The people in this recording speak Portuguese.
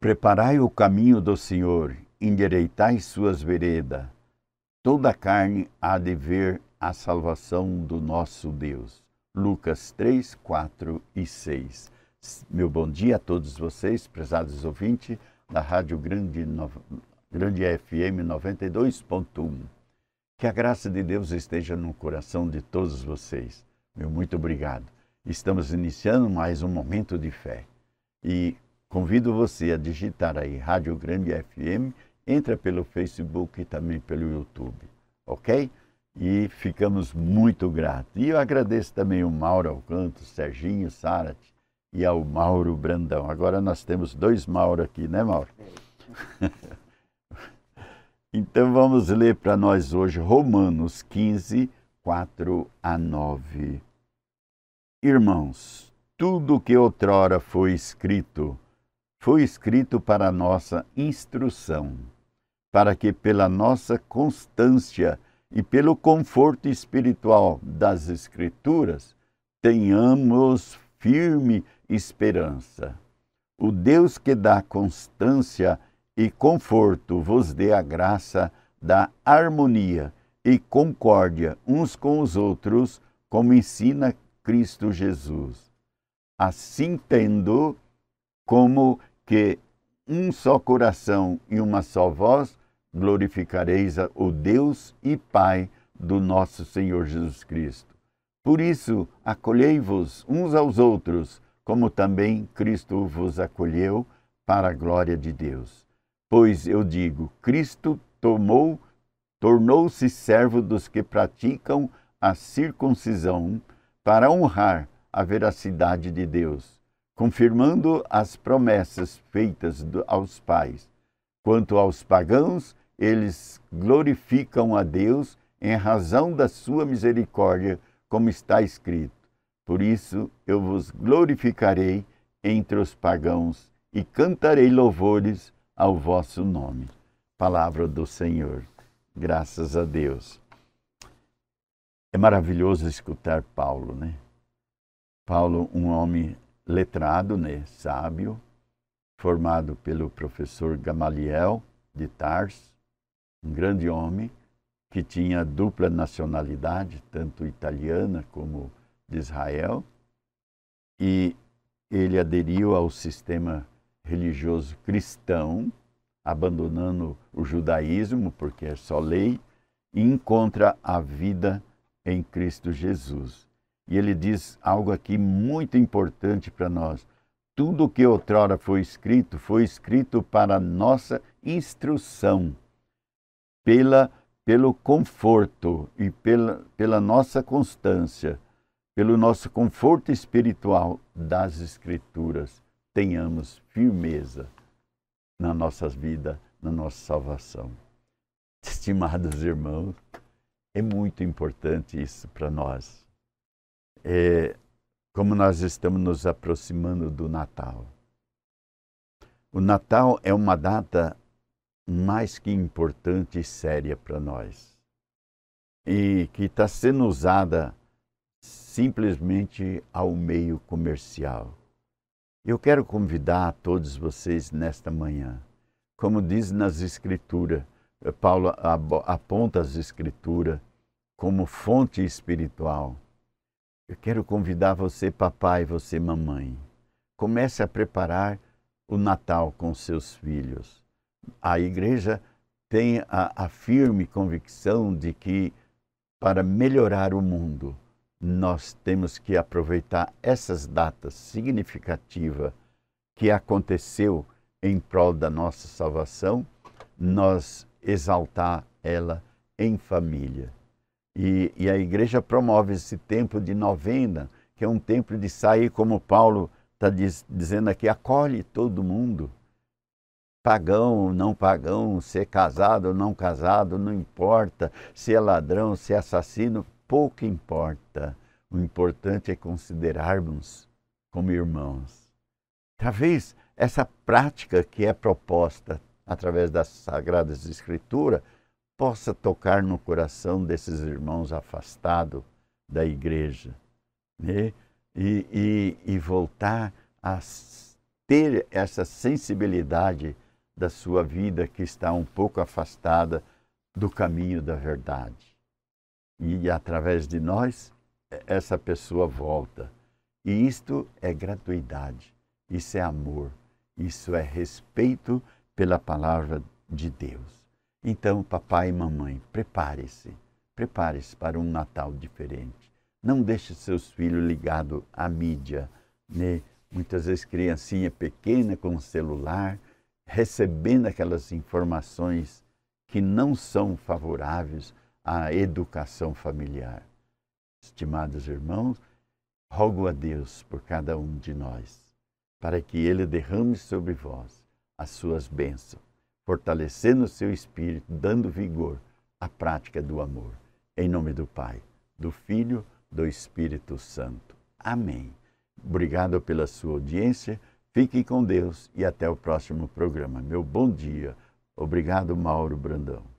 Preparai o caminho do Senhor, endireitai suas veredas. Toda a carne há de ver a salvação do nosso Deus. Lucas 3, 4 e 6. Meu bom dia a todos vocês, prezados ouvintes da Rádio Grande, no... Grande FM 92.1. Que a graça de Deus esteja no coração de todos vocês. Meu muito obrigado. Estamos iniciando mais um momento de fé. E Convido você a digitar aí Rádio Grande FM, entra pelo Facebook e também pelo YouTube, ok? E ficamos muito gratos. E eu agradeço também o Mauro Alcanto, Serginho Sarat e ao Mauro Brandão. Agora nós temos dois Mauro aqui, né, Mauro? então vamos ler para nós hoje Romanos 15, 4 a 9. Irmãos, tudo que outrora foi escrito, foi escrito para nossa instrução, para que pela nossa constância e pelo conforto espiritual das Escrituras tenhamos firme esperança. O Deus que dá constância e conforto vos dê a graça da harmonia e concórdia uns com os outros, como ensina Cristo Jesus. Assim tendo, como que um só coração e uma só voz glorificareis o Deus e Pai do nosso Senhor Jesus Cristo. Por isso, acolhei-vos uns aos outros, como também Cristo vos acolheu para a glória de Deus. Pois eu digo, Cristo tomou, tornou-se servo dos que praticam a circuncisão para honrar a veracidade de Deus confirmando as promessas feitas aos pais. Quanto aos pagãos, eles glorificam a Deus em razão da sua misericórdia, como está escrito. Por isso eu vos glorificarei entre os pagãos e cantarei louvores ao vosso nome. Palavra do Senhor. Graças a Deus. É maravilhoso escutar Paulo, né? Paulo, um homem letrado, né, sábio, formado pelo professor Gamaliel de Tars, um grande homem que tinha dupla nacionalidade, tanto italiana como de Israel, e ele aderiu ao sistema religioso cristão, abandonando o judaísmo, porque é só lei, e encontra a vida em Cristo Jesus. E ele diz algo aqui muito importante para nós. Tudo o que outrora foi escrito, foi escrito para nossa instrução, pela, pelo conforto e pela, pela nossa constância, pelo nosso conforto espiritual das Escrituras. Tenhamos firmeza na nossa vida, na nossa salvação. Estimados irmãos, é muito importante isso para nós é, como nós estamos nos aproximando do Natal. O Natal é uma data mais que importante e séria para nós, e que está sendo usada simplesmente ao meio comercial. Eu quero convidar a todos vocês nesta manhã, como diz nas Escrituras, Paulo aponta as Escrituras como fonte espiritual eu quero convidar você, papai, você, mamãe. Comece a preparar o Natal com seus filhos. A igreja tem a, a, firme convicção de que, para melhorar o mundo, nós temos que aproveitar essas datas significativas que aconteceu em prol da nossa salvação, nós exaltar ela em família. E, e a igreja promove esse tempo de novena, que é um tempo de sair, como Paulo está diz, dizendo aqui, acolhe todo mundo. Pagão, não pagão, ser é casado ou não casado, não importa. Se é ladrão, se é assassino, pouco importa. O importante é considerarmos como irmãos. Talvez essa prática que é proposta através das sagradas Escritura possa tocar no coração desses irmãos afastados da igreja né? e, e, e voltar a ter essa sensibilidade da sua vida que está um pouco afastada do caminho da verdade. E através de nós, essa pessoa volta. E isto é gratuidade, isso é amor, isso é respeito pela palavra de Deus. Então, papai e mamãe, prepare-se. Prepare-se para um Natal diferente. Não deixe seus filhos ligados à mídia. Né? Muitas vezes, criancinha pequena com o celular, recebendo aquelas informações que não são favoráveis à educação familiar. Estimados irmãos, rogo a Deus por cada um de nós, para que Ele derrame sobre vós as suas bênçãos fortalecendo o seu espírito, dando vigor à prática do amor. Em nome do Pai, do Filho, do Espírito Santo. Amém. Obrigado pela sua audiência. Fique com Deus e até o próximo programa. Meu bom dia. Obrigado, Mauro Brandão.